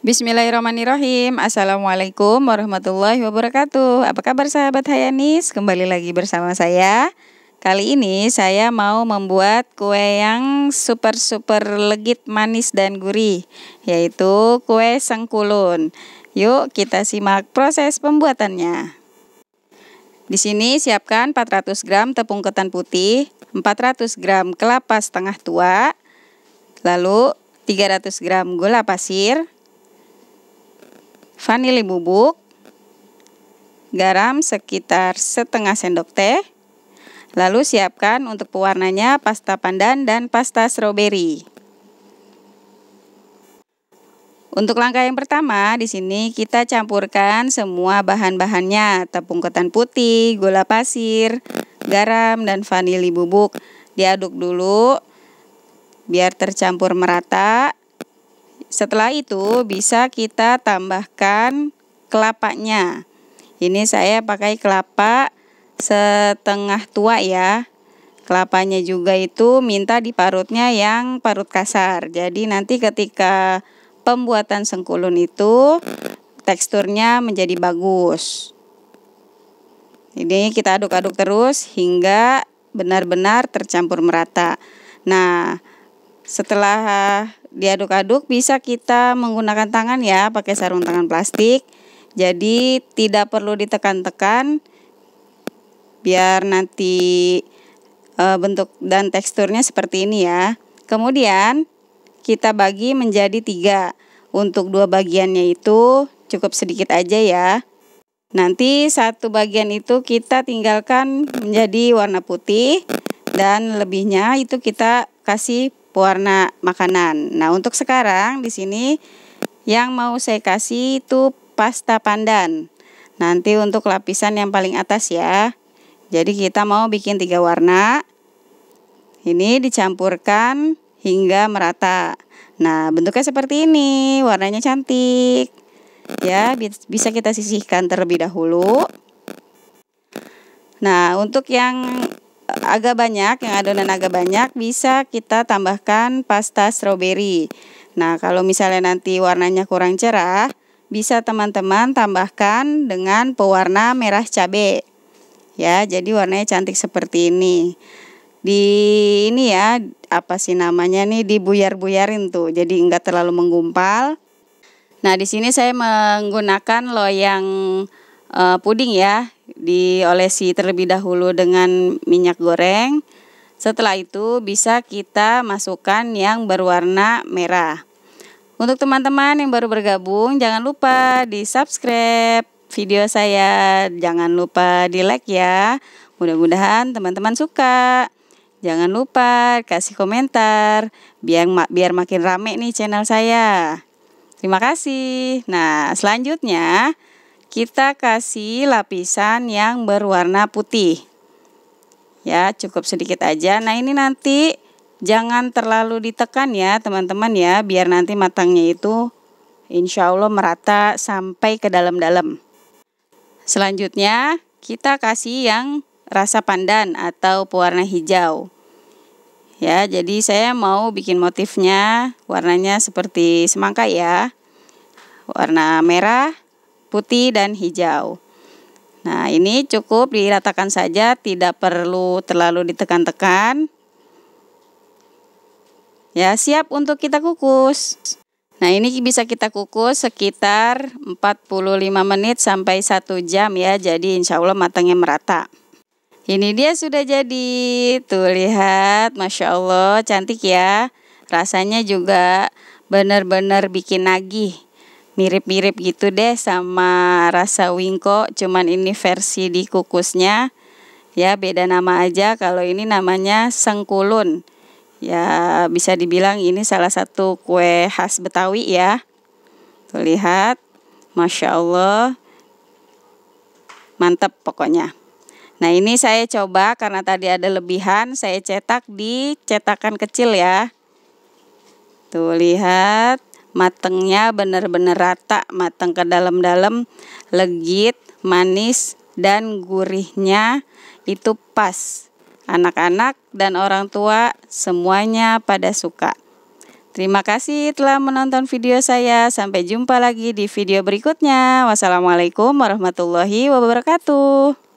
Bismillahirrahmanirrahim Assalamualaikum warahmatullahi wabarakatuh Apa kabar sahabat Hayanis? Kembali lagi bersama saya Kali ini saya mau membuat kue yang super-super legit, manis, dan gurih Yaitu kue sengkulun Yuk kita simak proses pembuatannya di sini siapkan 400 gram tepung ketan putih, 400 gram kelapa setengah tua, lalu 300 gram gula pasir, vanili bubuk, garam sekitar setengah sendok teh. Lalu siapkan untuk pewarnanya pasta pandan dan pasta stroberi. Untuk langkah yang pertama, di sini kita campurkan semua bahan-bahannya, tepung ketan putih, gula pasir, garam, dan vanili bubuk. Diaduk dulu biar tercampur merata. Setelah itu bisa kita tambahkan kelapanya. Ini saya pakai kelapa setengah tua ya. Kelapanya juga itu minta diparutnya yang parut kasar. Jadi nanti ketika pembuatan sengkulun itu teksturnya menjadi bagus. Ini kita aduk-aduk terus hingga benar-benar tercampur merata. Nah, setelah diaduk-aduk bisa kita menggunakan tangan ya pakai sarung tangan plastik. Jadi tidak perlu ditekan-tekan biar nanti e, bentuk dan teksturnya seperti ini ya. Kemudian kita bagi menjadi tiga. Untuk dua bagiannya itu cukup sedikit aja ya. Nanti satu bagian itu kita tinggalkan menjadi warna putih dan lebihnya itu kita kasih pewarna makanan. Nah, untuk sekarang di sini yang mau saya kasih itu pasta pandan. Nanti untuk lapisan yang paling atas ya. Jadi kita mau bikin tiga warna. Ini dicampurkan hingga merata. Nah, bentuknya seperti ini. Warnanya cantik. Ya, bisa kita sisihkan terlebih dahulu. Nah, untuk yang agak banyak, yang adonan agak banyak bisa kita tambahkan pasta strawberry. Nah, kalau misalnya nanti warnanya kurang cerah, bisa teman-teman tambahkan dengan pewarna merah cabe. Ya, jadi warnanya cantik seperti ini. Di ini ya, apa sih namanya nih dibuyar-buyarin tuh. Jadi enggak terlalu menggumpal. Nah, di sini saya menggunakan loyang uh, puding ya diolesi terlebih dahulu dengan minyak goreng. Setelah itu bisa kita masukkan yang berwarna merah. Untuk teman-teman yang baru bergabung, jangan lupa di-subscribe video saya. Jangan lupa di-like ya. Mudah-mudahan teman-teman suka. Jangan lupa kasih komentar biar biar makin rame nih channel saya. Terima kasih. Nah, selanjutnya kita kasih lapisan yang berwarna putih. Ya, cukup sedikit aja. Nah, ini nanti jangan terlalu ditekan ya, teman-teman ya, biar nanti matangnya itu insya Allah merata sampai ke dalam-dalam. Selanjutnya, kita kasih yang rasa pandan atau pewarna hijau. Ya, jadi saya mau bikin motifnya warnanya seperti semangka ya. Warna merah, putih dan hijau. Nah, ini cukup diratakan saja, tidak perlu terlalu ditekan-tekan. Ya, siap untuk kita kukus. Nah, ini bisa kita kukus sekitar 45 menit sampai 1 jam ya. Jadi, insya Allah matangnya merata. Ini dia sudah jadi. Tuh, lihat. Masya Allah, cantik ya. Rasanya juga benar-benar bikin nagih mirip-mirip gitu deh sama rasa wingko cuman ini versi dikukusnya ya beda nama aja kalau ini namanya sengkulun ya bisa dibilang ini salah satu kue khas Betawi ya tuh lihat Masya Allah mantep pokoknya Nah ini saya coba karena tadi ada lebihan saya cetak di cetakan kecil ya. Tuh lihat matengnya benar-benar rata, matang ke dalam-dalam, legit, manis dan gurihnya itu pas. Anak-anak dan orang tua semuanya pada suka. Terima kasih telah menonton video saya. Sampai jumpa lagi di video berikutnya. Wassalamualaikum warahmatullahi wabarakatuh.